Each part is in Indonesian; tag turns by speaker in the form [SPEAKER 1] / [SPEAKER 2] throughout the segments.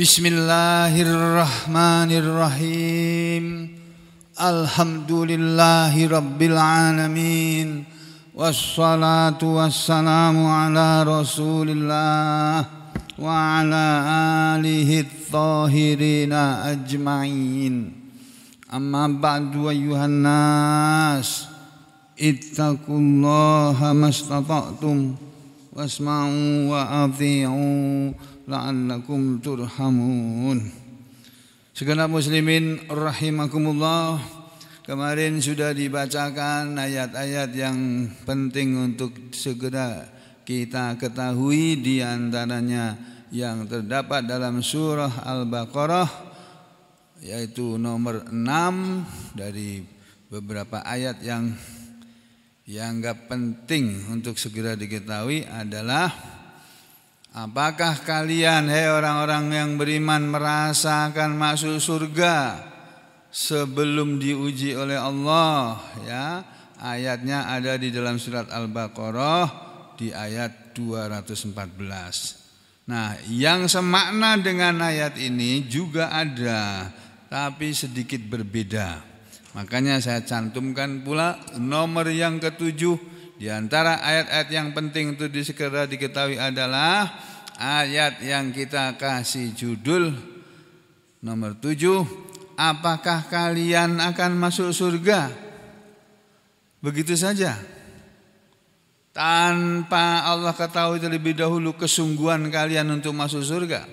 [SPEAKER 1] بسم الله الرحمن الرحيم الحمد لله رب العالمين والصلاة والسلام على رسول الله وعلى آله الطاهرين أجمعين أما بعد أيها الناس اتقوا الله ما استطعتم واسمعوا وأطيعوا la'allakum turhamun. Segenap muslimin rahimakumullah. Kemarin sudah dibacakan ayat-ayat yang penting untuk segera kita ketahui di antaranya yang terdapat dalam surah Al-Baqarah yaitu nomor 6 dari beberapa ayat yang yang enggak penting untuk segera diketahui adalah Apakah kalian, hei orang-orang yang beriman, merasakan masuk surga sebelum diuji oleh Allah? Ya, ayatnya ada di dalam surat Al-Baqarah di ayat 214. Nah, yang semakna dengan ayat ini juga ada, tapi sedikit berbeda. Makanya saya cantumkan pula nomor yang ketujuh di antara ayat-ayat yang penting itu segera diketahui adalah ayat yang kita kasih judul nomor tujuh. apakah kalian akan masuk surga? Begitu saja. Tanpa Allah ketahui terlebih dahulu kesungguhan kalian untuk masuk surga.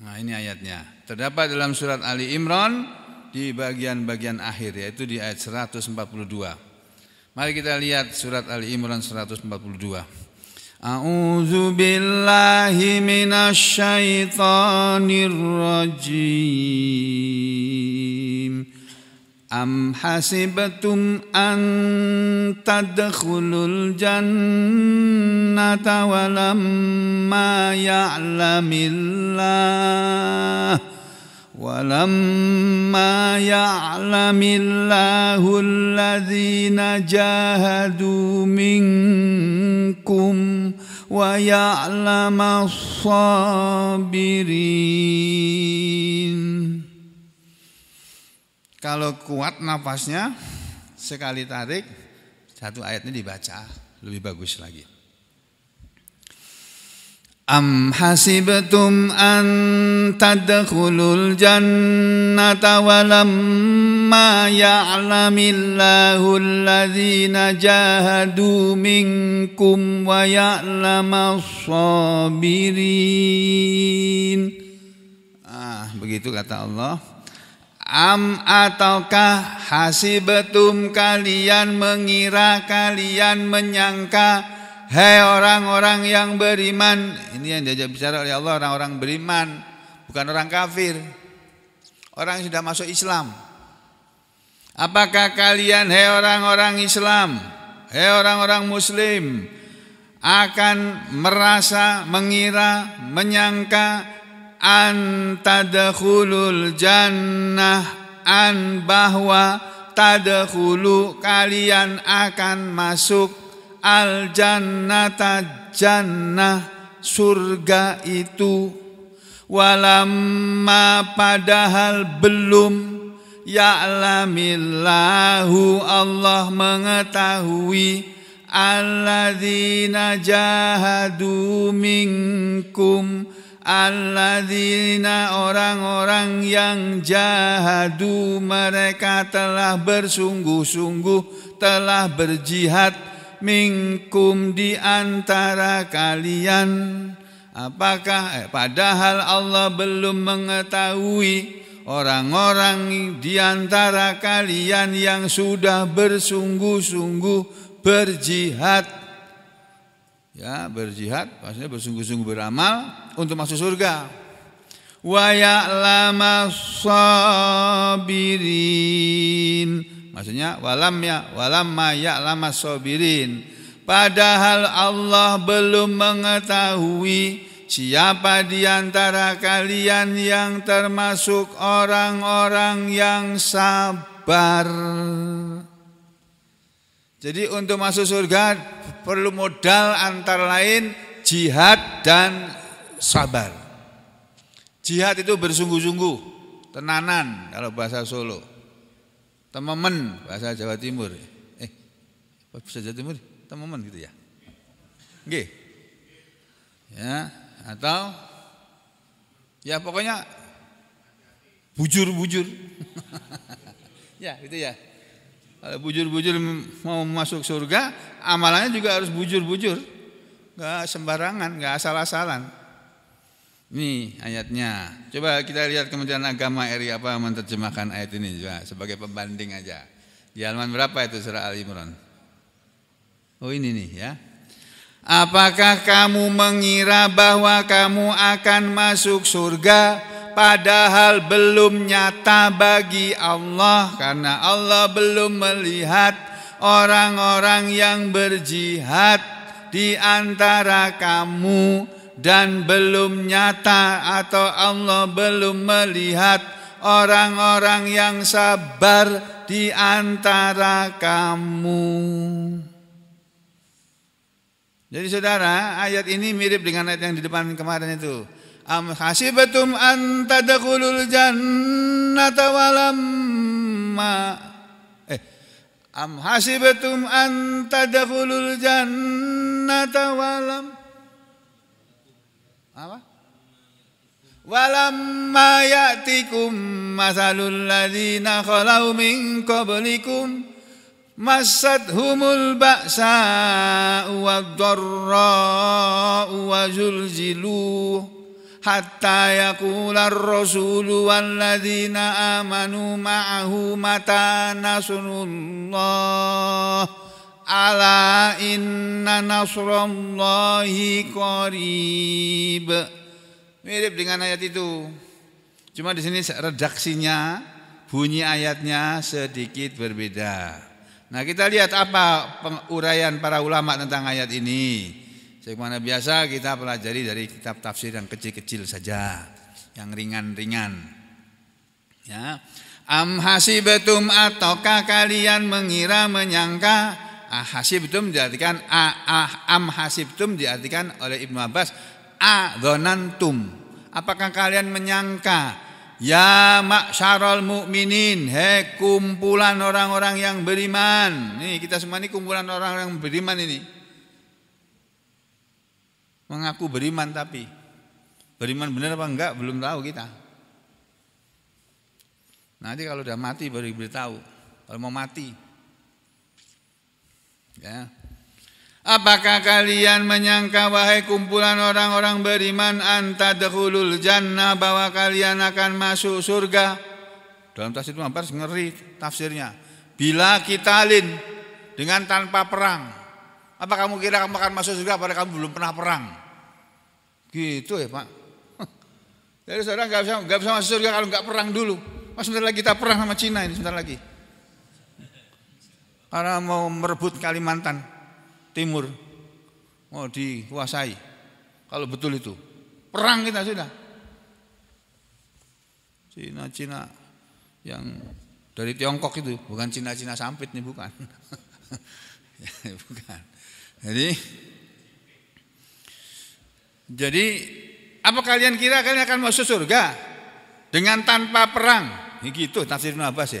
[SPEAKER 1] Nah, ini ayatnya. Terdapat dalam surat Ali Imran di bagian-bagian akhir yaitu di ayat 142. Mari kita lihat surat Ali Imran 142. A'udzu billahi minasy rajim. Am hasibatum an tadkhulul jannata walamma ya'lamillah ولما يعلم الله الذين جاهدوا منكم ويعلم الصابرين kalau kuat nafasnya sekali tarik satu ayatnya dibaca lebih bagus lagi أم حسبتم أن تدخلوا الجنة ولما يعلم الله الذين جاهدوا منكم ويعلم الصابرين ah begitu kata Allah Am ataukah hasibetum kalian mengira kalian menyangka Hei orang-orang yang beriman Ini yang diajak bicara oleh Allah Orang-orang beriman Bukan orang kafir Orang yang sudah masuk Islam Apakah kalian Hei orang-orang Islam Hei orang-orang Muslim Akan merasa Mengira, menyangka Antadkhulul jannah An bahwa Tadkhulu kalian akan masuk al jannata jannah surga itu walamma padahal belum ya'lamillahu Allah mengetahui alladzina jahadu minkum alladzina orang-orang yang jahadu mereka telah bersungguh-sungguh telah berjihad minkum di antara kalian apakah eh, padahal Allah belum mengetahui orang-orang di antara kalian yang sudah bersungguh-sungguh berjihad ya berjihad maksudnya bersungguh-sungguh beramal untuk masuk surga wa ya'lamas sabirin Maksudnya walam ya walam mayak lama sobirin. Padahal Allah belum mengetahui siapa di antara kalian yang termasuk orang-orang yang sabar. Jadi untuk masuk surga perlu modal antara lain jihad dan sabar. Jihad itu bersungguh-sungguh, tenanan kalau bahasa Solo. Temen bahasa Jawa Timur. Eh, bahasa Jawa Timur temen gitu ya. Oke. Ya, atau ya pokoknya bujur-bujur. ya, gitu ya. Kalau bujur-bujur mau masuk surga, amalannya juga harus bujur-bujur. Enggak sembarangan, enggak asal-asalan. Ini ayatnya. Coba kita lihat Kementerian Agama RI apa menerjemahkan ayat ini juga sebagai pembanding aja. Di halaman berapa itu surah Al Imran? Oh ini nih ya. Apakah kamu mengira bahwa kamu akan masuk surga padahal belum nyata bagi Allah karena Allah belum melihat orang-orang yang berjihad di antara kamu dan belum nyata atau Allah belum melihat orang-orang yang sabar di antara kamu. Jadi saudara, ayat ini mirip dengan ayat yang di depan kemarin itu. Am hasibatum an tadkhulul jannata walamma eh am hasibatum anta tadkhulul jannata walamma apa walamma ya'tikum masalul ladzina khalau min qablikum massadhumul ba'sa wa dharra wa zulzilu hatta yakula ar-rasulu walladzina amanu ma'ahu mata nasrullah ألا إن نصر الله قريب mirip dengan ayat itu cuma di sini redaksinya bunyi ayatnya sedikit berbeda nah kita lihat apa penguraian para ulama tentang ayat ini sebagaimana biasa kita pelajari dari kitab tafsir yang kecil-kecil saja yang ringan-ringan ya am hasibatum ataukah kalian mengira menyangka hasibtum diartikan a, a am hasibtum diartikan oleh Ibnu Abbas a dhonantum. Apakah kalian menyangka ya masyarul mukminin he kumpulan orang-orang yang beriman. Nih kita semua ini kumpulan orang-orang yang beriman ini. Mengaku beriman tapi beriman benar apa enggak belum tahu kita. Nanti kalau udah mati baru diberitahu. Kalau mau mati Ya. Apakah kalian menyangka wahai kumpulan orang-orang beriman anta dahulul jannah bahwa kalian akan masuk surga? Dalam tafsir itu Abbas ngeri tafsirnya. Bila kita lin dengan tanpa perang. Apa kamu kira kamu akan masuk surga pada kamu belum pernah perang? Gitu ya Pak. Jadi saudara nggak bisa nggak bisa masuk surga kalau nggak perang dulu. Mas sebentar lagi kita perang sama Cina ini sebentar lagi. Karena mau merebut Kalimantan Timur. Mau dikuasai. Kalau betul itu. Perang kita sudah. Cina-Cina yang dari Tiongkok itu. Bukan Cina-Cina sampit nih, bukan. Ya, bukan. Jadi jadi apa kalian kira kalian akan masuk surga dengan tanpa perang? Ini gitu tafsir Abbas ya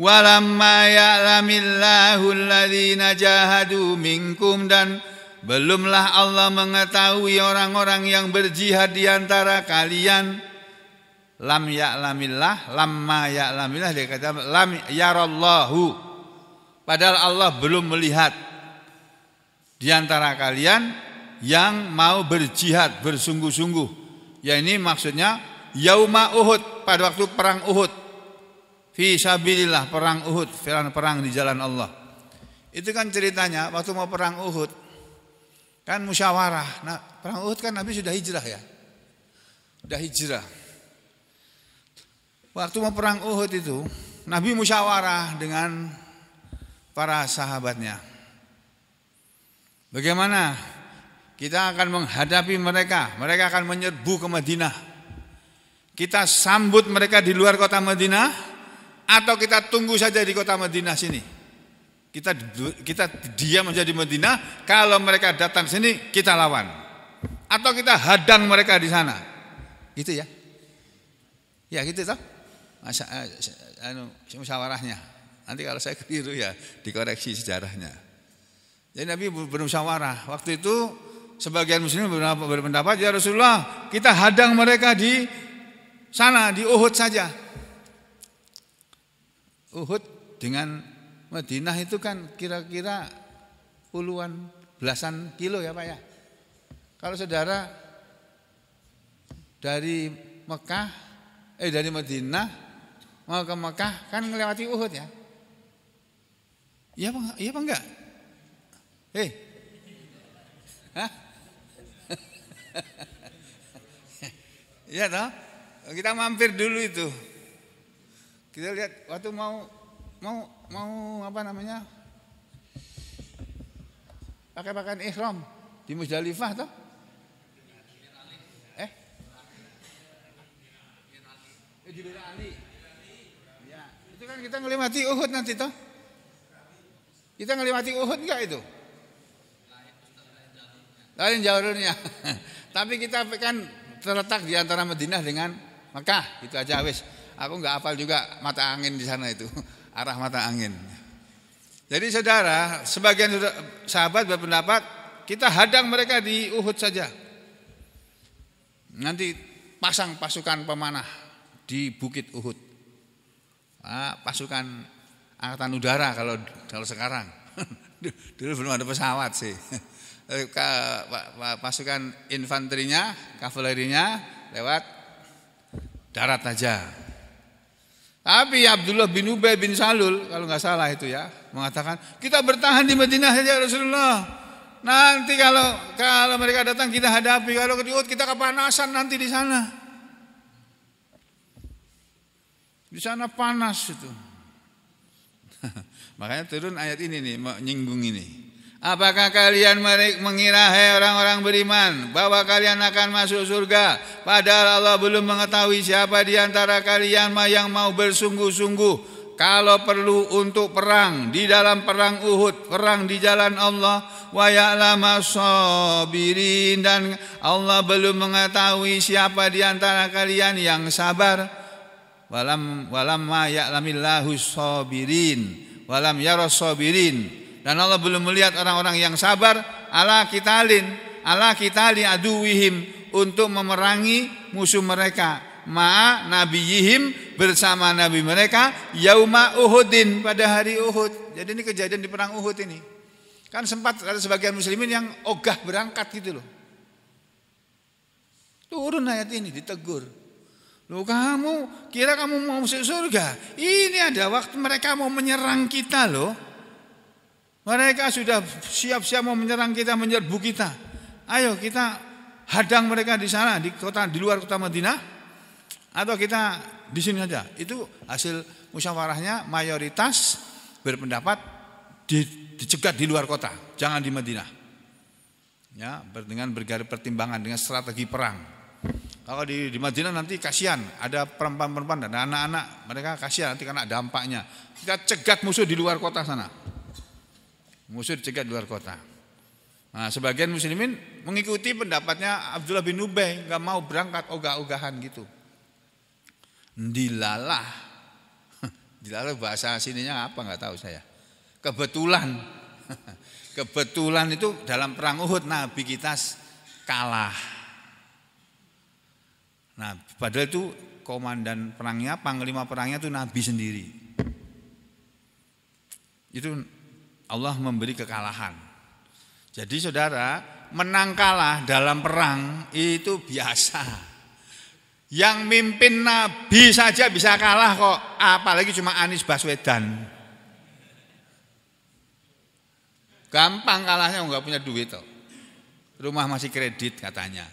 [SPEAKER 1] walamma ya'lamillahu alladhina jahadu minkum dan belumlah Allah mengetahui orang-orang yang berjihad di antara kalian lam ya'lamillah lamma ya'lamillah dia kata lam yarallahu padahal Allah belum melihat di antara kalian yang mau berjihad bersungguh-sungguh ya ini maksudnya yauma Uhud pada waktu perang Uhud fi sabilillah perang Uhud, perang perang di jalan Allah. Itu kan ceritanya waktu mau perang Uhud kan musyawarah. Nah, perang Uhud kan Nabi sudah hijrah ya. Sudah hijrah. Waktu mau perang Uhud itu Nabi musyawarah dengan para sahabatnya. Bagaimana kita akan menghadapi mereka? Mereka akan menyerbu ke Madinah. Kita sambut mereka di luar kota Madinah atau kita tunggu saja di kota Madinah sini. Kita kita diam menjadi Madinah, kalau mereka datang sini kita lawan. Atau kita hadang mereka di sana. Gitu ya. Ya gitu toh. Masa, eh, anu, musyawarahnya. Nanti kalau saya keliru ya dikoreksi sejarahnya. Jadi Nabi bermusyawarah. Waktu itu sebagian muslim berpendapat ya Rasulullah, kita hadang mereka di sana di Uhud saja. Uhud dengan Madinah itu kan kira-kira puluhan belasan kilo ya Pak ya. Kalau saudara dari Mekah, eh dari Madinah mau ke Mekah kan melewati Uhud ya. Iya apa, iya apa enggak? Hei. Eh. Hah? Iya toh? Kita mampir dulu itu. Kita lihat waktu mau mau mau apa namanya pakai pakaian ihram di Musdalifah toh? Eh? Ali. Ya, itu kan kita ngelimati Uhud nanti toh? Kita ngelimati Uhud enggak itu? Lain jalurnya. Tapi kita kan terletak di antara Madinah dengan Mekah, itu aja wis. Aku nggak hafal juga mata angin di sana itu, arah mata angin. Jadi saudara, sebagian sahabat berpendapat kita hadang mereka di Uhud saja. Nanti pasang pasukan pemanah di Bukit Uhud. Nah, pasukan angkatan udara kalau kalau sekarang. Dulu belum ada pesawat sih. Eh, pasukan infanterinya, kavalerinya lewat darat aja. Tapi Abdullah bin Ubay bin Salul kalau nggak salah itu ya mengatakan kita bertahan di Madinah saja ya Rasulullah. Nanti kalau kalau mereka datang kita hadapi kalau ketiut kita kepanasan nanti di sana. Di sana panas itu. Makanya turun ayat ini nih menyinggung ini. Apakah kalian mengira hai orang-orang beriman bahwa kalian akan masuk surga padahal Allah belum mengetahui siapa di antara kalian yang mau bersungguh-sungguh kalau perlu untuk perang di dalam perang Uhud, perang di jalan Allah wa ya'lamu sabirin dan Allah belum mengetahui siapa di antara kalian yang sabar walam walam ma ya'lamillahu sabirin walam yaras sabirin dan Allah belum melihat orang-orang yang sabar ala kitalin, ala kitali aduwihim untuk memerangi musuh mereka. Ma, Nabi Yihim bersama nabi mereka yauma Uhudin pada hari Uhud. Jadi ini kejadian di perang Uhud ini. Kan sempat ada sebagian muslimin yang ogah berangkat gitu loh. Turun ayat ini ditegur. Lu kamu kira kamu mau masuk surga? Ini ada waktu mereka mau menyerang kita loh. Mereka sudah siap-siap mau menyerang kita, menyerbu kita. Ayo kita hadang mereka di sana di kota di luar kota Madinah atau kita di sini saja. Itu hasil musyawarahnya mayoritas berpendapat di, dicegat di luar kota, jangan di Madinah. Ya, dengan bergaris pertimbangan dengan strategi perang. Kalau di, di Madinah nanti kasihan, ada perempuan-perempuan dan anak-anak, mereka kasihan nanti karena dampaknya. Kita cegat musuh di luar kota sana. Musuh dicegat di luar kota. Nah, sebagian muslimin mengikuti pendapatnya Abdullah bin Ubay, nggak mau berangkat ogah-ogahan gitu. Dilalah. Dilalah bahasa sininya apa nggak tahu saya. Kebetulan. Kebetulan itu dalam perang Uhud Nabi kita kalah. Nah, padahal itu komandan perangnya, panglima perangnya itu Nabi sendiri. Itu Allah memberi kekalahan. Jadi saudara, menang kalah dalam perang itu biasa. Yang mimpin Nabi saja bisa kalah kok, apalagi cuma Anies Baswedan. Gampang kalahnya nggak punya duit tuh. Rumah masih kredit katanya.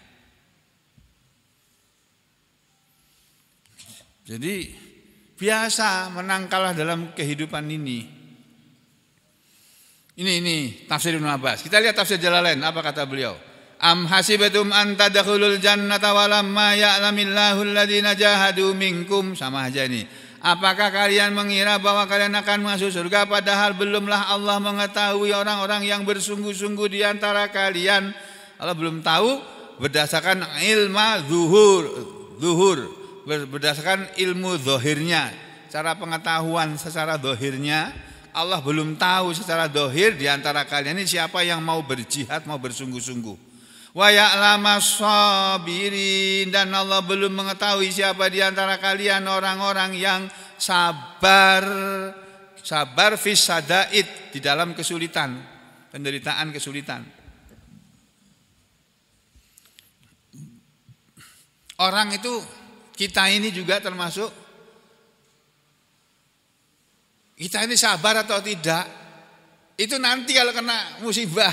[SPEAKER 1] Jadi biasa menang kalah dalam kehidupan ini. Ini ini tafsir Ibnu Abbas. Kita lihat tafsir Jalalain apa kata beliau? Am hasibatum an tadkhulul jannata walamma ya'lamillahu alladziina jahadu minkum sama aja ini. Apakah kalian mengira bahwa kalian akan masuk surga padahal belumlah Allah mengetahui orang-orang yang bersungguh-sungguh di antara kalian? Allah belum tahu berdasarkan ilmu zuhur, zuhur berdasarkan ilmu zohirnya, cara pengetahuan secara zohirnya Allah belum tahu secara dohir di antara kalian ini siapa yang mau berjihad, mau bersungguh-sungguh. Wa ya'lama sabirin dan Allah belum mengetahui siapa di antara kalian orang-orang yang sabar sabar fis sadaid di dalam kesulitan, penderitaan kesulitan. Orang itu kita ini juga termasuk kita ini sabar atau tidak? Itu nanti kalau kena musibah.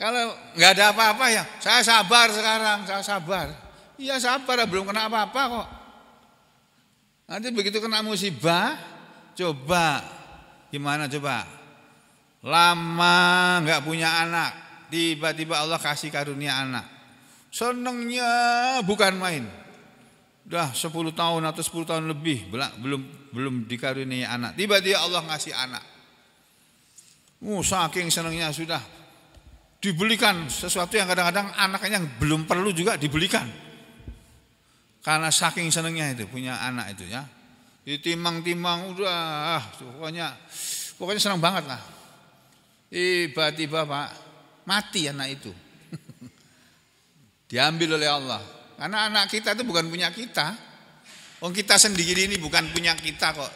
[SPEAKER 1] Kalau nggak ada apa-apa ya, saya sabar sekarang, saya sabar. Iya sabar, belum kena apa-apa kok. Nanti begitu kena musibah, coba gimana coba? Lama nggak punya anak, tiba-tiba Allah kasih karunia anak. Senengnya bukan main. Sudah 10 tahun atau 10 tahun lebih belum belum dikaruniai anak. Tiba-tiba Allah ngasih anak. Uh, saking senangnya sudah dibelikan sesuatu yang kadang-kadang anaknya yang belum perlu juga dibelikan. Karena saking senangnya itu punya anak itu ya. Ditimang-timang udah ah, pokoknya pokoknya senang banget lah. Tiba-tiba Pak mati anak itu. Diambil oleh Allah karena anak kita itu bukan punya kita. oh kita sendiri ini bukan punya kita kok.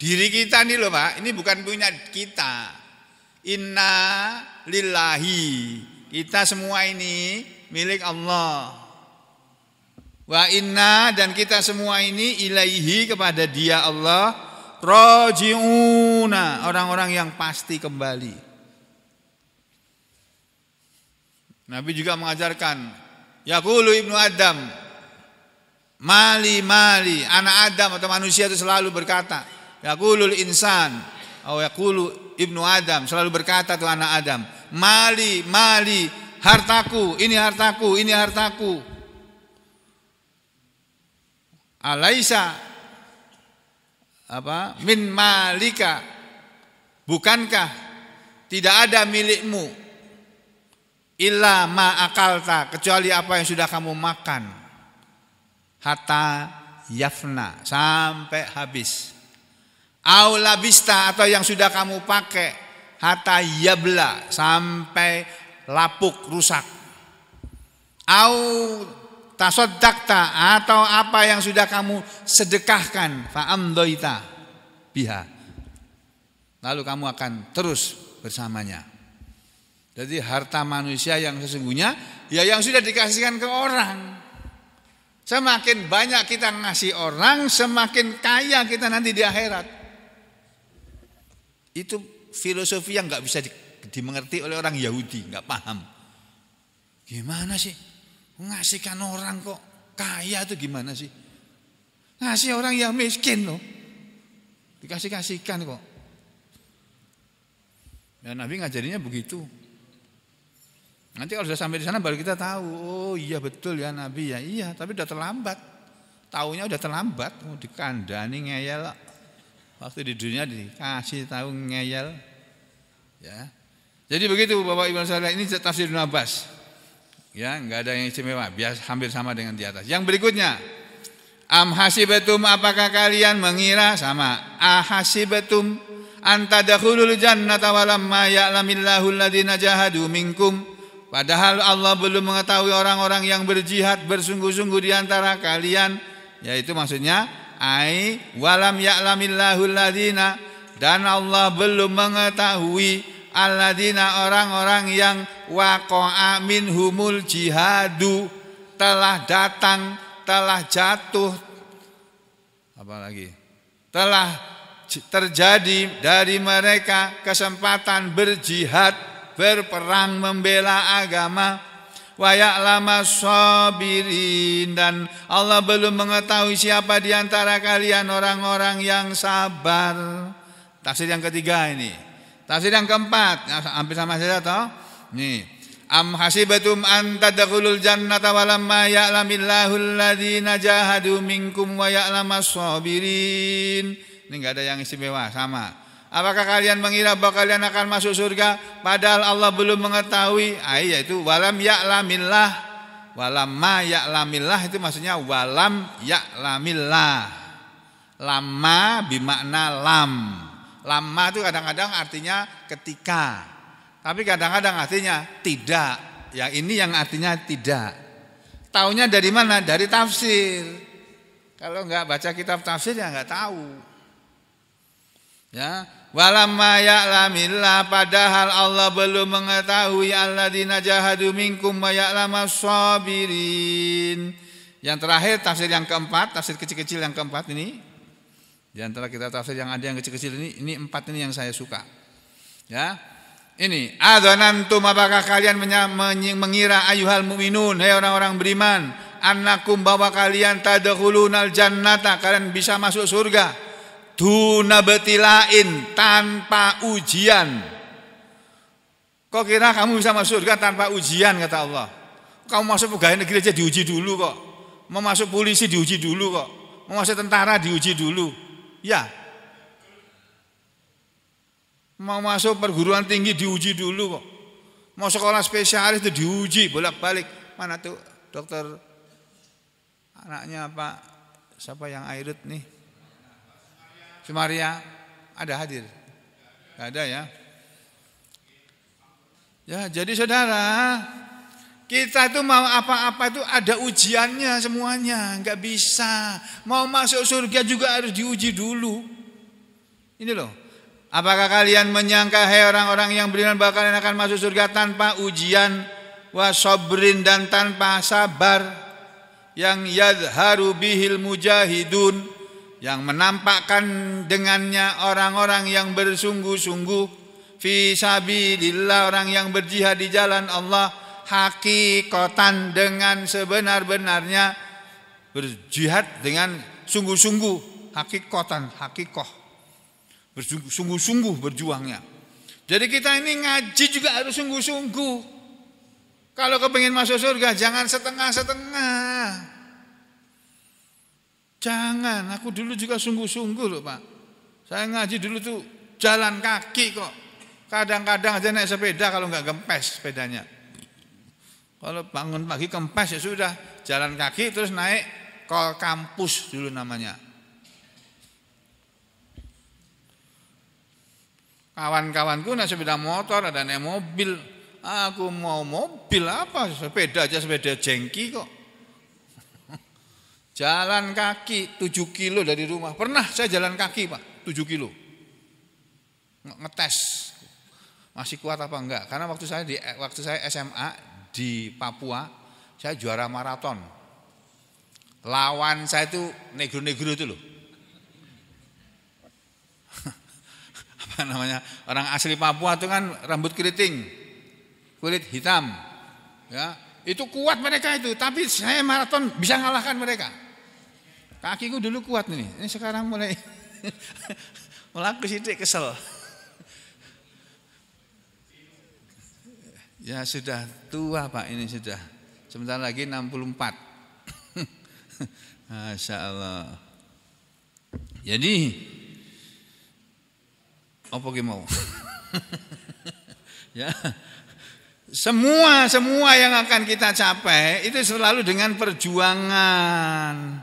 [SPEAKER 1] Diri kita nih loh Pak, ini bukan punya kita. Inna lillahi. Kita semua ini milik Allah. Wa inna dan kita semua ini ilaihi kepada dia Allah rojiuna orang-orang yang pasti kembali. Nabi juga mengajarkan Yaqulu Ibnu Adam Mali mali Anak Adam atau manusia itu selalu berkata Yaqulul insan Atau yaqulu Ibnu Adam Selalu berkata tuh anak Adam Mali mali Hartaku ini hartaku ini hartaku Alaisa apa min malika bukankah tidak ada milikmu Illa ma akalta kecuali apa yang sudah kamu makan. Hatta yafna sampai habis. Au labista atau yang sudah kamu pakai hatta yabla sampai lapuk rusak. Au tasodakta atau apa yang sudah kamu sedekahkan faamdoita biha. Lalu kamu akan terus bersamanya. Jadi harta manusia yang sesungguhnya ya yang sudah dikasihkan ke orang. Semakin banyak kita ngasih orang, semakin kaya kita nanti di akhirat. Itu filosofi yang nggak bisa di, dimengerti oleh orang Yahudi, nggak paham. Gimana sih ngasihkan orang kok kaya tuh gimana sih? Ngasih orang yang miskin loh. Dikasih-kasihkan kok. dan ya, Nabi ngajarinya begitu. Nanti kalau sudah sampai di sana baru kita tahu, oh iya betul ya Nabi ya, iya tapi udah terlambat. Tahunya udah terlambat, oh, dikandani ngeyel. Waktu di dunia dikasih tahu ngeyel. Ya. Jadi begitu Bapak Ibu Saudara ini tafsir Ibnu Abbas. Ya, enggak ada yang istimewa, biasa hampir sama dengan di atas. Yang berikutnya, am hasibatum apakah kalian mengira sama ahasibatum antadakhulul jannata walamma ya'lamillahu alladziina jahadu minkum Padahal Allah belum mengetahui orang-orang yang berjihad bersungguh-sungguh di antara kalian, yaitu maksudnya ai walam ya'lamillahu alladzina dan Allah belum mengetahui alladzina orang-orang yang waqa'a minhumul jihadu telah datang, telah jatuh apalagi telah terjadi dari mereka kesempatan berjihad berperang membela agama Wayak lama sobirin dan Allah belum mengetahui siapa di antara kalian orang-orang yang sabar. Tafsir yang ketiga ini. Tafsir yang keempat, nah, hampir sama saja toh. Nih. Am hasibatum an tadkhulul jannata walamma ya'lamillahu alladziina jahadu minkum wa ya'lamas sabirin. Ini enggak ada yang istimewa, sama. Apakah kalian mengira bahwa kalian akan masuk surga padahal Allah belum mengetahui? Ah iya, itu walam ya'lamillah. Walam ma ya'lamillah itu maksudnya walam ya'lamillah. Lama bimakna lam. Lama itu kadang-kadang artinya ketika. Tapi kadang-kadang artinya tidak. Yang ini yang artinya tidak. Taunya dari mana? Dari tafsir. Kalau enggak baca kitab tafsir ya enggak tahu. Ya, Walamma ya'lamillah padahal Allah belum mengetahui alladzina jahadu minkum wa sabirin. Yang terakhir tafsir yang keempat, tafsir kecil-kecil yang keempat ini. Di antara kita tafsir yang ada yang kecil-kecil ini, ini empat ini yang saya suka. Ya. Ini, adzanantum apakah kalian mengira ayuhal mu'minun, hei orang-orang beriman, annakum bahwa kalian tadkhulunal jannata, kalian bisa masuk surga betilain tanpa ujian. Kok kira kamu bisa masuk surga tanpa ujian kata Allah? Kamu masuk pegawai negeri aja diuji dulu kok. Mau masuk polisi diuji dulu kok. Mau masuk tentara diuji dulu. Ya. Mau masuk perguruan tinggi diuji dulu kok. Mau sekolah spesialis itu diuji bolak-balik. Mana tuh dokter anaknya apa? siapa yang airit nih? Sumaria ada hadir? Gak ada ya. Ya, jadi saudara, kita itu mau apa-apa itu ada ujiannya semuanya, nggak bisa. Mau masuk surga juga harus diuji dulu. Ini loh. Apakah kalian menyangka hei orang-orang yang beriman kalian akan masuk surga tanpa ujian wa sabrin dan tanpa sabar yang yadharu bihil mujahidun yang menampakkan dengannya orang-orang yang bersungguh-sungguh fi sabilillah orang yang berjihad di jalan Allah hakikatan dengan sebenar-benarnya berjihad dengan sungguh-sungguh hakikatan hakikoh bersungguh-sungguh berjuangnya jadi kita ini ngaji juga harus sungguh-sungguh kalau kepengen masuk surga jangan setengah-setengah Jangan, aku dulu juga sungguh-sungguh loh Pak. Saya ngaji dulu tuh jalan kaki kok. Kadang-kadang aja naik sepeda kalau nggak gempes sepedanya. Kalau bangun pagi kempes ya sudah, jalan kaki terus naik kol kampus dulu namanya. Kawan-kawanku naik sepeda motor, ada naik mobil. Aku mau mobil apa? Sepeda aja sepeda jengki kok. Jalan kaki 7 kilo dari rumah. Pernah saya jalan kaki Pak, 7 kilo. Ngetes masih kuat apa enggak. Karena waktu saya di eh, waktu saya SMA di Papua, saya juara maraton. Lawan saya itu negro-negro itu loh. apa namanya? Orang asli Papua itu kan rambut keriting, kulit hitam. Ya, itu kuat mereka itu, tapi saya maraton bisa ngalahkan mereka. Kakiku dulu kuat nih, ini sekarang mulai melaku sidik kesel. Ya sudah tua Pak ini sudah. Sebentar lagi 64. Masya Allah. Jadi apa mau? ya semua semua yang akan kita capai itu selalu dengan perjuangan.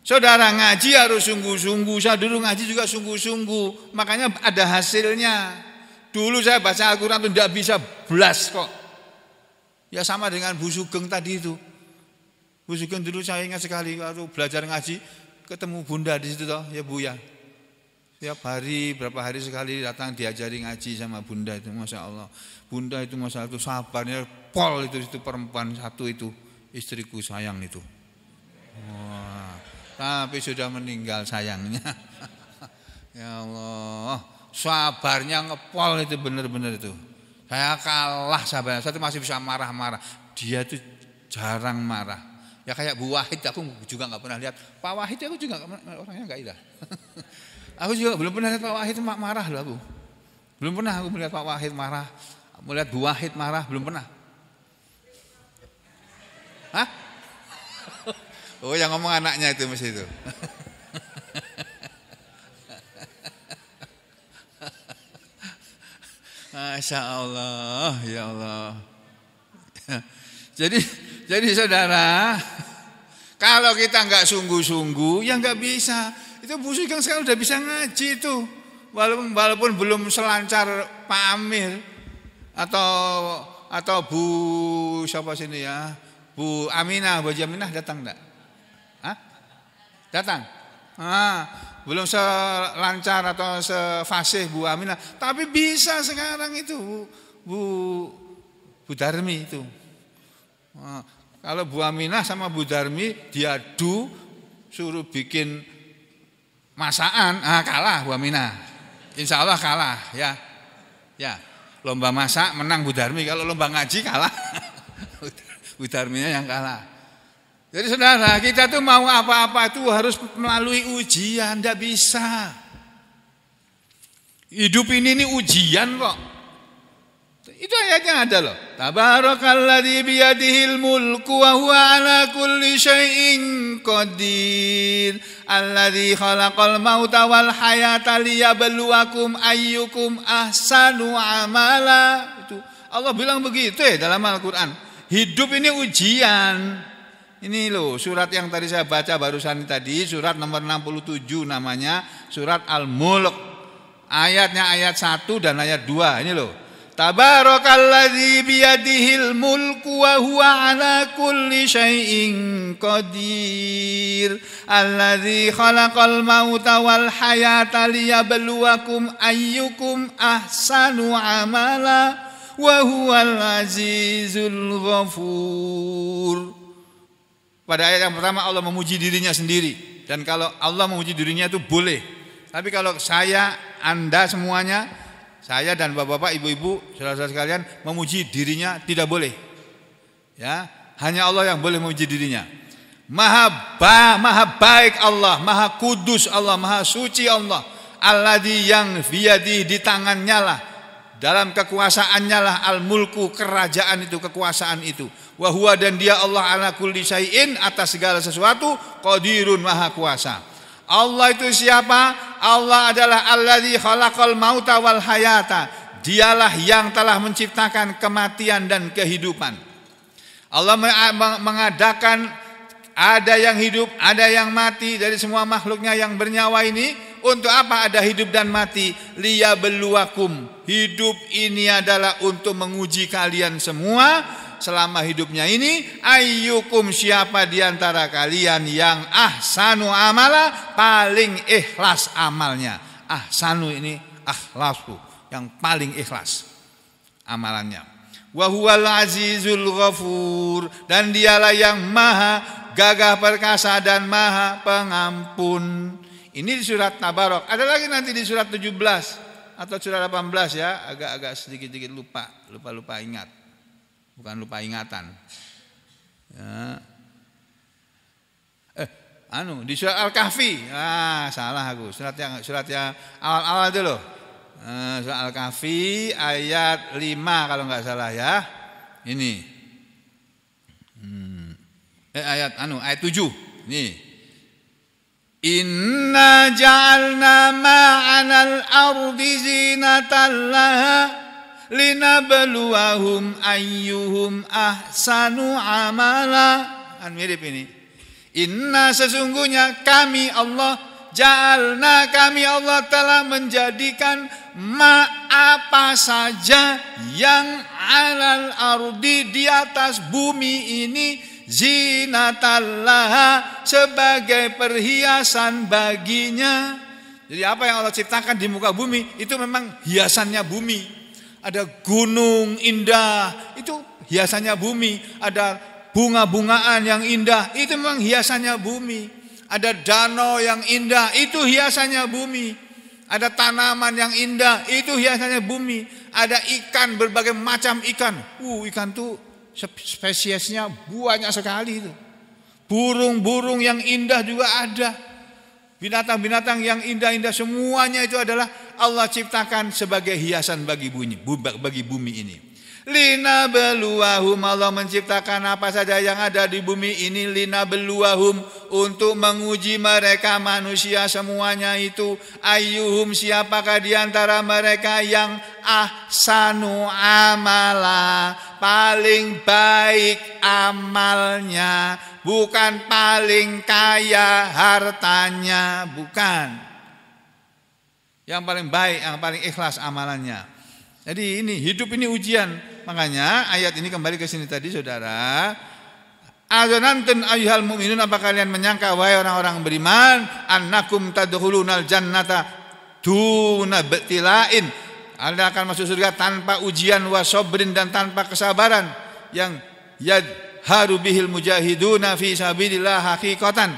[SPEAKER 1] Saudara ngaji harus sungguh-sungguh. Saya dulu ngaji juga sungguh-sungguh. Makanya ada hasilnya. Dulu saya baca Al-Quran itu tidak bisa belas kok. Ya sama dengan Bu Sugeng tadi itu. Bu Sugeng dulu saya ingat sekali waktu belajar ngaji ketemu Bunda di situ toh, ya Bu ya. Tiap hari, berapa hari sekali datang diajari ngaji sama bunda itu, Masya Allah. Bunda itu Masya Allah, itu sabarnya pol itu, itu perempuan satu itu, istriku sayang itu. Wah, tapi sudah meninggal sayangnya. ya Allah, sabarnya ngepol itu benar-benar itu. Saya kalah sabarnya, saya itu masih bisa marah-marah. Dia itu jarang marah. Ya kayak Bu Wahid, aku juga nggak pernah lihat. Pak Wahid aku juga orangnya nggak indah. Aku juga belum pernah lihat Pak Wahid marah loh aku. Belum pernah aku melihat Pak Wahid marah, melihat Bu Wahid marah, belum pernah. Hah? Oh yang ngomong anaknya itu mesti itu. Masya Allah, ya Allah. Jadi, jadi saudara, kalau kita nggak sungguh-sungguh, ya nggak bisa. Itu bu kan sekarang udah bisa ngaji itu. Walaupun walaupun belum selancar Pak Amir atau atau Bu siapa sini ya? Bu Aminah, Bu Jamina datang enggak? Hah? Datang. Ah, belum selancar atau sefasih Bu Aminah, tapi bisa sekarang itu Bu Bu, Bu Darmi itu. Ah, kalau Bu Aminah sama Bu Darmi diadu suruh bikin masaan ah, kalah Bu Aminah. Insya Allah kalah ya. Ya, lomba masak menang Bu Darmi. Kalau lomba ngaji kalah. Bu Darminya yang kalah. Jadi saudara, kita tuh mau apa-apa tuh harus melalui ujian, tidak bisa. Hidup ini ini ujian kok. Itu ayatnya ada loh. Tabarakalladzi biyadihil mulku wa huwa ala kulli syai'in qadir. Alladzi khalaqal mauta wal hayata liyabluwakum ayyukum ahsanu amala. Itu Allah bilang begitu ya dalam Al-Qur'an. Hidup ini ujian. Ini loh surat yang tadi saya baca barusan tadi surat nomor 67 namanya surat Al-Mulk. Ayatnya ayat 1 dan ayat 2 ini loh. Tabarakalladzi biyadihil mulku wa huwa ala kulli syai'in qadir. Alladzi khalaqal mauta wal hayata liyabluwakum ayyukum ahsanu amala wa huwal azizul ghafur. Pada ayat yang pertama Allah memuji dirinya sendiri dan kalau Allah memuji dirinya itu boleh. Tapi kalau saya, Anda semuanya saya dan bapak-bapak, ibu-ibu, saudara-saudara sekalian memuji dirinya tidak boleh. Ya, hanya Allah yang boleh memuji dirinya. Maha ba, maha baik Allah, maha kudus Allah, maha suci Allah. Alladhi yang fiadi di tangannya lah. Dalam kekuasaannya lah al-mulku, kerajaan itu, kekuasaan itu. Wahua dan dia Allah ala kulli syai'in atas segala sesuatu, qadirun maha kuasa. Allah itu siapa? Allah adalah alladzi khalaqal mauta wal hayata. Dialah yang telah menciptakan kematian dan kehidupan. Allah mengadakan ada yang hidup, ada yang mati dari semua makhluknya yang bernyawa ini untuk apa ada hidup dan mati? Liya beluakum. Hidup ini adalah untuk menguji kalian semua selama hidupnya ini ayyukum siapa di antara kalian yang ahsanu amala paling ikhlas amalnya. Ahsanu ini akhlasu yang paling ikhlas amalannya. Wa huwal azizul ghafur dan dialah yang maha gagah perkasa dan maha pengampun. Ini di surat Tabarok. Ada lagi nanti di surat 17 atau surat 18 ya, agak-agak sedikit-sedikit lupa, lupa-lupa ingat bukan lupa ingatan. Ya. Eh, anu di surat Al-Kahfi. Ah, salah aku. Surat yang surat yang awal-awal dulu loh. Eh, surat Al-Kahfi ayat 5 kalau nggak salah ya. Ini. Hmm. Eh, ayat anu ayat 7. Nih. Inna ja'alna ma'anal ardi zinatan laha linabluwahum ayyuhum ahsanu amala. Kan mirip ini. Inna sesungguhnya kami Allah Jalna kami Allah telah menjadikan ma apa saja yang alal ardi di atas bumi ini zinatallaha sebagai perhiasan baginya. Jadi apa yang Allah ciptakan di muka bumi itu memang hiasannya bumi ada gunung indah, itu hiasannya bumi, ada bunga-bungaan yang indah, itu memang hiasannya bumi. Ada danau yang indah, itu hiasannya bumi. Ada tanaman yang indah, itu hiasannya bumi. Ada ikan berbagai macam ikan. Uh, ikan tuh spesiesnya banyak sekali itu. Burung-burung yang indah juga ada. Binatang-binatang yang indah-indah semuanya itu adalah Allah ciptakan sebagai hiasan bagi bumi, bagi bumi ini. Lina beluahum Allah menciptakan apa saja yang ada di bumi ini lina beluahum untuk menguji mereka manusia semuanya itu ayuhum siapakah di antara mereka yang ahsanu amala paling baik amalnya bukan paling kaya hartanya, bukan. Yang paling baik, yang paling ikhlas amalannya. Jadi ini hidup ini ujian. Makanya ayat ini kembali ke sini tadi Saudara. Azanantun ayuhal mu'minun apa kalian menyangka wahai orang-orang beriman annakum tadkhulunal jannata tuna betilain Anda akan masuk surga tanpa ujian wasobrin dan tanpa kesabaran yang yad Harubihil mujahiduna fi sabilillah hakikatan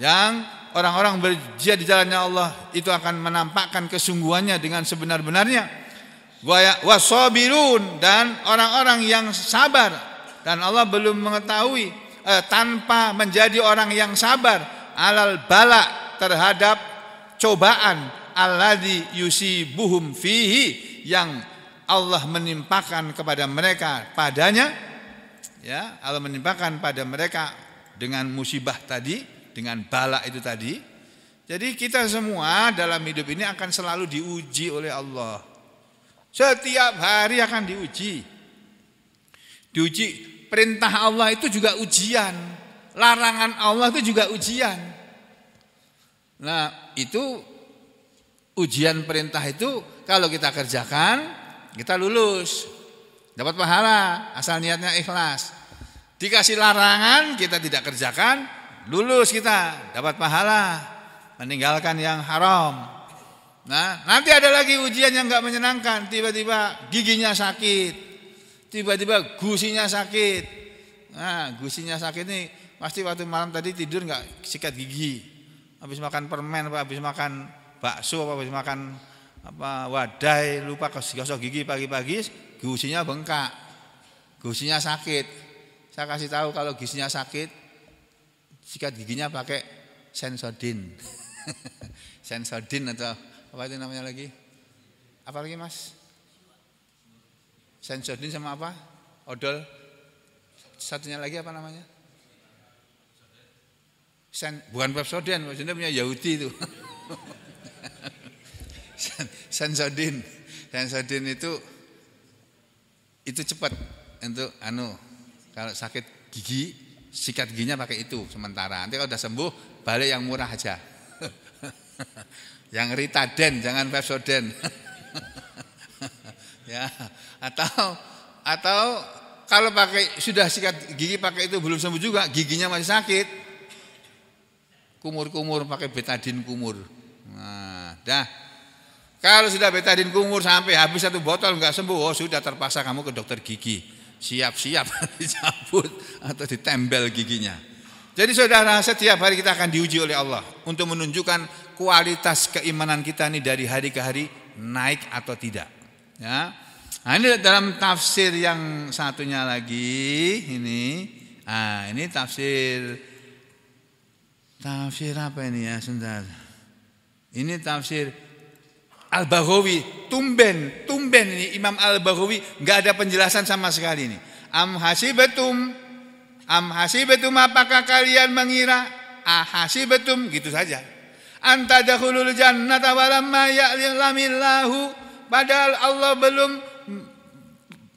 [SPEAKER 1] yang orang-orang berjihad di jalannya Allah itu akan menampakkan kesungguhannya dengan sebenar-benarnya wasabirun ya- dan orang-orang yang sabar dan Allah belum mengetahui eh, tanpa menjadi orang yang sabar alal bala terhadap cobaan alladzi yusibuhum fihi yang Allah menimpakan kepada mereka padanya ya Allah menimpakan pada mereka dengan musibah tadi, dengan bala itu tadi. Jadi kita semua dalam hidup ini akan selalu diuji oleh Allah. Setiap hari akan diuji. Diuji perintah Allah itu juga ujian, larangan Allah itu juga ujian. Nah, itu ujian perintah itu kalau kita kerjakan kita lulus dapat pahala asal niatnya ikhlas Dikasih larangan kita tidak kerjakan, lulus kita dapat pahala, meninggalkan yang haram. Nah, nanti ada lagi ujian yang nggak menyenangkan, tiba-tiba giginya sakit, tiba-tiba gusinya sakit. Nah, gusinya sakit ini pasti waktu malam tadi tidur nggak sikat gigi, habis makan permen apa habis makan bakso apa habis makan apa wadai lupa gosok gigi pagi-pagi gusinya bengkak gusinya sakit saya kasih tahu kalau gizinya sakit, sikat giginya pakai sensodin. sensodin atau apa itu namanya lagi? Apa lagi mas? Sensodin sama apa? Odol. Satunya lagi apa namanya? Sen, bukan Pepsodin, maksudnya punya Yahudi itu. Sensodin. Sensodin itu itu cepat untuk anu kalau sakit gigi, sikat giginya pakai itu sementara. Nanti kalau udah sembuh, balik yang murah aja. yang Ritaden, jangan Pepsoden. ya, atau atau kalau pakai sudah sikat gigi pakai itu belum sembuh juga, giginya masih sakit. Kumur-kumur pakai betadin kumur. Nah, dah. Kalau sudah betadin kumur sampai habis satu botol nggak sembuh, oh sudah terpaksa kamu ke dokter gigi siap-siap dicabut atau ditembel giginya. Jadi saudara, setiap hari kita akan diuji oleh Allah untuk menunjukkan kualitas keimanan kita ini dari hari ke hari naik atau tidak. Ya. Nah, ini dalam tafsir yang satunya lagi ini. Ah, ini tafsir tafsir apa ini ya, saudara? Ini tafsir Al-Baghawi, tumben, tumben ini Imam Al-Baghawi nggak ada penjelasan sama sekali ini. Am hasibatum am hasibatum apakah kalian mengira ah ahasibatum gitu saja. Anta dakhulul jannata walamma ya'lamillahu padahal Allah belum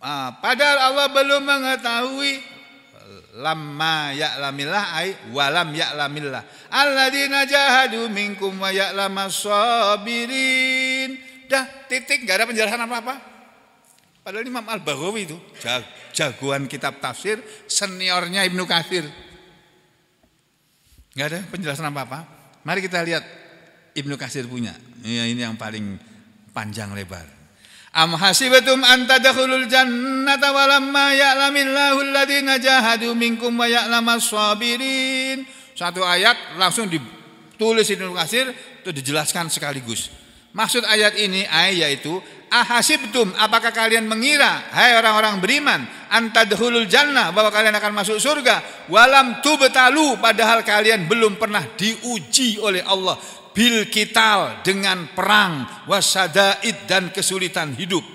[SPEAKER 1] ah, padahal Allah belum mengetahui lamma ya'lamillah ay walam ya'lamillah alladzina jahadu minkum wa ya'lamas sabirin dah titik nggak ada penjelasan apa-apa padahal Imam Al-Baghawi itu jagoan kitab tafsir seniornya Ibnu Katsir nggak ada penjelasan apa-apa mari kita lihat Ibnu Katsir punya ya, ini yang paling panjang lebar Am hasibatum an tadkhulul jannata walamma ya'lamillahu alladhina jahadu minkum wa ya'lamas sabirin. Satu ayat langsung ditulis Nur Kasir itu dijelaskan sekaligus. Maksud ayat ini ayat yaitu ahasibtum apakah kalian mengira hai orang-orang beriman antadhulul jannah bahwa kalian akan masuk surga walam tubtalu padahal kalian belum pernah diuji oleh Allah bil kital dengan perang wasadaid dan kesulitan hidup.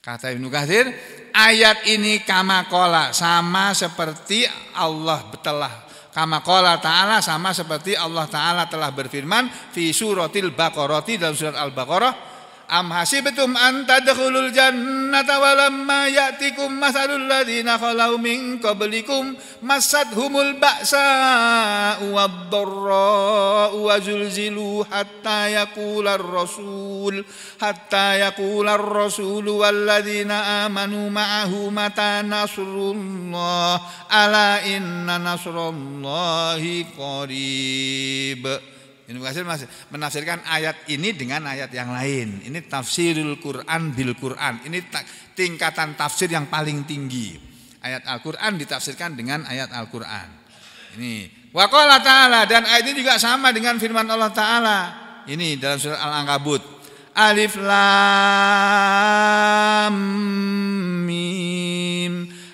[SPEAKER 1] Kata Ibnu Katsir, ayat ini kama kola sama seperti Allah telah Kama qala ta'ala sama seperti Allah Ta'ala telah berfirman fi suratil Baqarah dalam surat Al-Baqarah Am hasibtum an tadkhulul jannata walamma ya'tikum masalul ladzina khalau min qablikum masadhumul ba'sa wad-dharra wa zulzilu hatta yaqula ar-rasul hatta yaqula ar-rasul wal ladzina amanu ma'ahu mata nasrullah ala inna nasrallahi qarib Ibnu Katsir menafsirkan ayat ini dengan ayat yang lain. Ini tafsirul Quran bil Quran. Ini tingkatan tafsir yang paling tinggi. Ayat Al-Quran ditafsirkan dengan ayat Al-Quran. Ini. Waqala ta'ala. Dan ayat ini juga sama dengan firman Allah ta'ala. Ini dalam surat Al-Ankabut. Alif Lam Mim.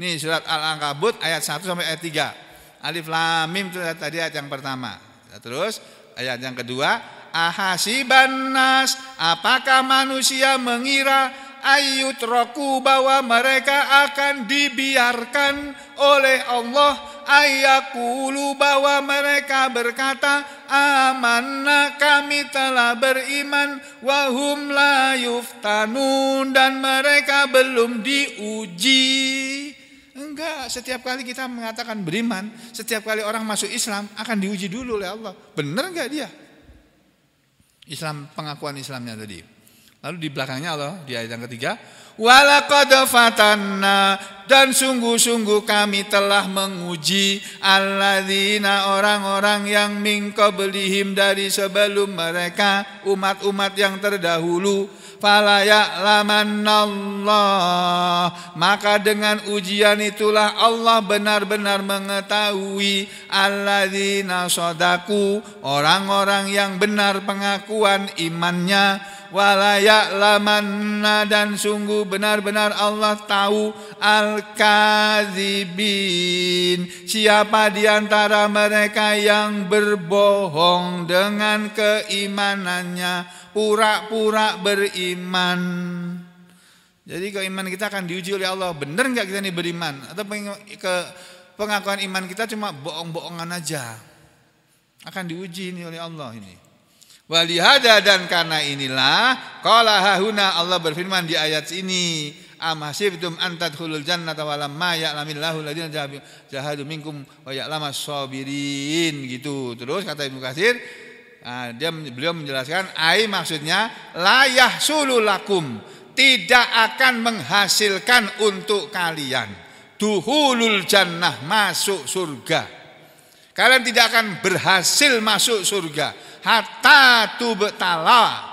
[SPEAKER 1] Ini surat Al-Ankabut ayat 1 sampai ayat 3. Alif Lam Mim itu tadi ayat yang pertama. Terus ayat yang kedua, ahasiban nas apakah manusia mengira ayut roku bahwa mereka akan dibiarkan oleh Allah ayakulu bahwa mereka berkata amanah kami telah beriman wahum la yuftanun dan mereka belum diuji Enggak, setiap kali kita mengatakan beriman, setiap kali orang masuk Islam akan diuji dulu oleh Allah. Benar enggak dia? Islam pengakuan Islamnya tadi. Lalu di belakangnya Allah di ayat yang ketiga, walaqad fatanna dan sungguh-sungguh kami telah menguji alladzina orang-orang yang mingko belihim dari sebelum mereka umat-umat yang terdahulu Allah maka dengan ujian itulah Allah benar-benar mengetahui alladzina sodaku orang-orang yang benar pengakuan imannya walaya'lamanna dan sungguh benar-benar Allah tahu al Kazibin, Siapa di antara mereka yang berbohong dengan keimanannya, pura-pura beriman. Jadi keimanan kita akan diuji oleh Allah. Benar nggak kita ini beriman? Atau pengakuan iman kita cuma bohong-bohongan aja. Akan diuji ini oleh Allah ini. Walihada dan karena inilah kala hahuna Allah berfirman di ayat ini amhasibtum an tadkhulul jannata wa lam ma ya'lamillahu alladziina jahadu minkum wa ya'lamas sabirin gitu. Terus kata Ibnu Katsir, nah, dia beliau menjelaskan ai maksudnya layah sululakum tidak akan menghasilkan untuk kalian duhulul jannah masuk surga. Kalian tidak akan berhasil masuk surga hatta tubtala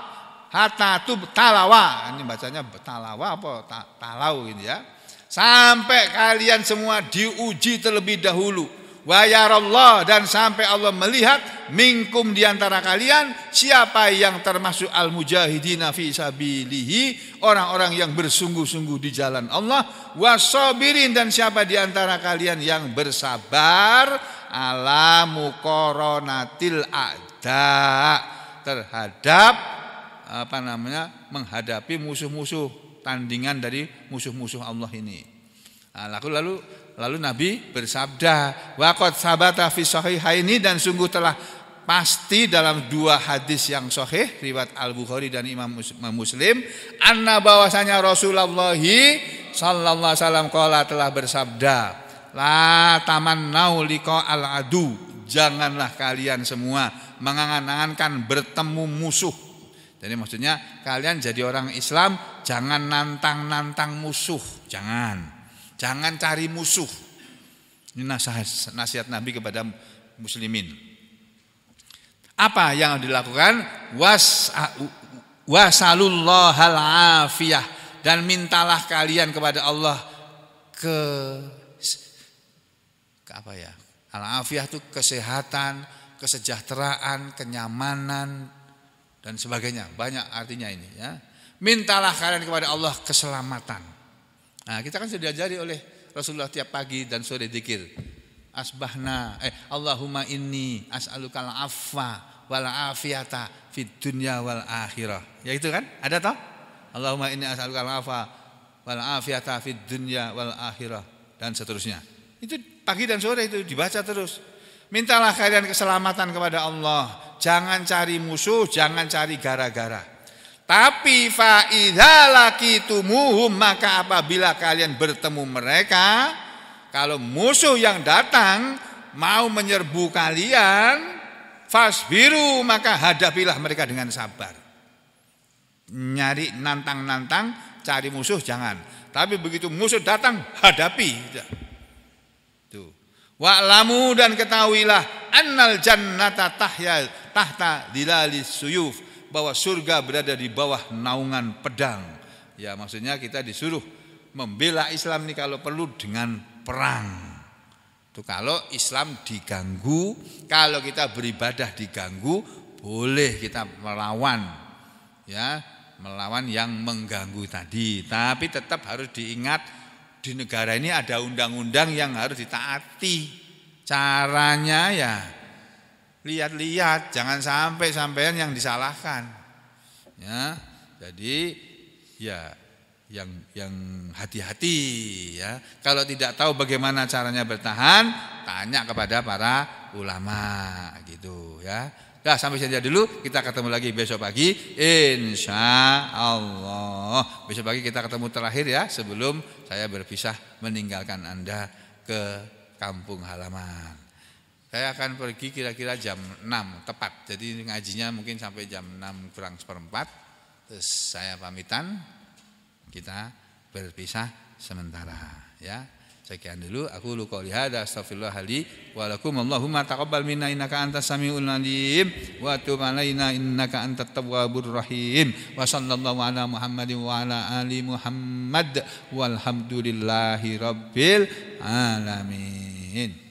[SPEAKER 1] hatta tu talawa ini bacanya talawa apa Ta, talau ini ya sampai kalian semua diuji terlebih dahulu wayarallah dan sampai Allah melihat mingkum diantara kalian siapa yang termasuk al mujahidin, fi sabilihi orang-orang yang bersungguh-sungguh di jalan Allah wasabirin dan siapa diantara kalian yang bersabar alamu koronatil ada terhadap apa namanya menghadapi musuh-musuh tandingan dari musuh-musuh Allah ini. Nah, lalu lalu lalu Nabi bersabda, "Waqad sabata fi ini dan sungguh telah pasti dalam dua hadis yang sahih riwayat Al-Bukhari dan Imam Muslim anna bawasanya Rasulullah sallallahu alaihi wasallam qala telah bersabda la taman tamannau al adu janganlah kalian semua mengangan bertemu musuh jadi maksudnya kalian jadi orang Islam jangan nantang-nantang musuh, jangan. Jangan cari musuh. Ini nasihat, nasihat Nabi kepada muslimin. Apa yang dilakukan? Was wasalullahal afiyah dan mintalah kalian kepada Allah ke, ke apa ya? Al afiyah itu kesehatan, kesejahteraan, kenyamanan, dan sebagainya. Banyak artinya ini ya. Mintalah kalian kepada Allah keselamatan. Nah, kita kan sudah diajari oleh Rasulullah tiap pagi dan sore dikir. Asbahna eh Allahumma inni as'alukal afwa wal afiyata fid dunya wal akhirah. Ya itu kan? Ada toh? Allahumma inni as'alukal afwa wal afiyata fid dunya wal akhirah dan seterusnya. Itu pagi dan sore itu dibaca terus. Mintalah kalian keselamatan kepada Allah jangan cari musuh, jangan cari gara-gara. Tapi faidhalakitumuhum maka apabila kalian bertemu mereka, kalau musuh yang datang mau menyerbu kalian, fasbiru maka hadapilah mereka dengan sabar. Nyari nantang-nantang, cari musuh jangan. Tapi begitu musuh datang, hadapi. Wa'lamu dan ketahuilah annal jannata tahya tahta dilali suyuf bahwa surga berada di bawah naungan pedang. Ya, maksudnya kita disuruh membela Islam nih kalau perlu dengan perang. Tuh kalau Islam diganggu, kalau kita beribadah diganggu, boleh kita melawan. Ya, melawan yang mengganggu tadi, tapi tetap harus diingat di negara ini ada undang-undang yang harus ditaati. Caranya ya lihat-lihat jangan sampai sampean yang disalahkan ya jadi ya yang yang hati-hati ya kalau tidak tahu bagaimana caranya bertahan tanya kepada para ulama gitu ya Nah, sampai saja dulu. Kita ketemu lagi besok pagi. Insya Allah. Besok pagi kita ketemu terakhir ya. Sebelum saya berpisah meninggalkan Anda ke kampung halaman. Saya akan pergi kira-kira jam 6 tepat. Jadi ngajinya mungkin sampai jam 6 kurang seperempat. Terus saya pamitan, kita berpisah sementara ya. Sekian dulu aku luka lihada, hadza astaghfirullah wa lakum Allahumma taqabbal minna innaka antas samiul alim wa tub alaina innaka antat tawwabur rahim wa sallallahu ala Muhammadin wa ala ali Muhammad walhamdulillahi rabbil alamin